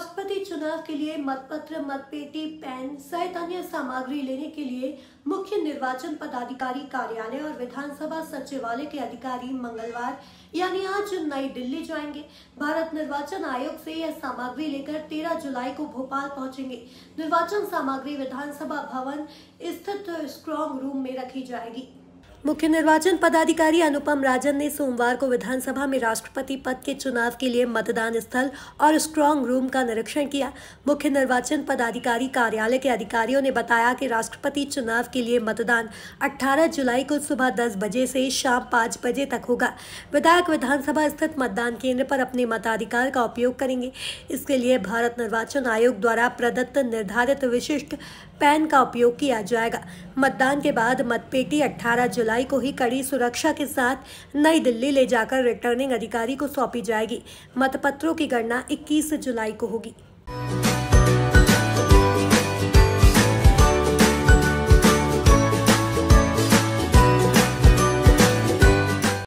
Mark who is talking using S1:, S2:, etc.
S1: राष्ट्रपति चुनाव के लिए मतपत्र मतपेटी पेन सहित अन्य सामग्री लेने के लिए मुख्य निर्वाचन पदाधिकारी कार्यालय और विधानसभा सचिवालय के अधिकारी मंगलवार यानी आज नई दिल्ली जाएंगे भारत निर्वाचन आयोग से यह सामग्री लेकर 13 जुलाई को भोपाल पहुंचेंगे निर्वाचन सामग्री विधानसभा भवन स्थित स्ट्रॉन्ग रूम में रखी जाएगी मुख्य निर्वाचन पदाधिकारी अनुपम राजन ने सोमवार को विधानसभा में राष्ट्रपति पद के चुनाव के लिए मतदान स्थल और स्ट्रांग रूम का निरीक्षण किया मुख्य निर्वाचन पदाधिकारी कार्यालय के अधिकारियों ने बताया कि राष्ट्रपति चुनाव के लिए मतदान 18 जुलाई को सुबह 10 बजे से शाम 5 बजे तक होगा विधायक विधानसभा स्थित मतदान केंद्र पर अपने मताधिकार का उपयोग करेंगे इसके लिए भारत निर्वाचन आयोग द्वारा प्रदत्त निर्धारित विशिष्ट पैन का उपयोग किया जाएगा मतदान के बाद मतपेटी अठारह जुलाई जुलाई को ही कड़ी सुरक्षा के साथ नई दिल्ली ले जाकर रिटर्निंग अधिकारी को सौंपी जाएगी मतपत्रों की गणना 21 जुलाई को होगी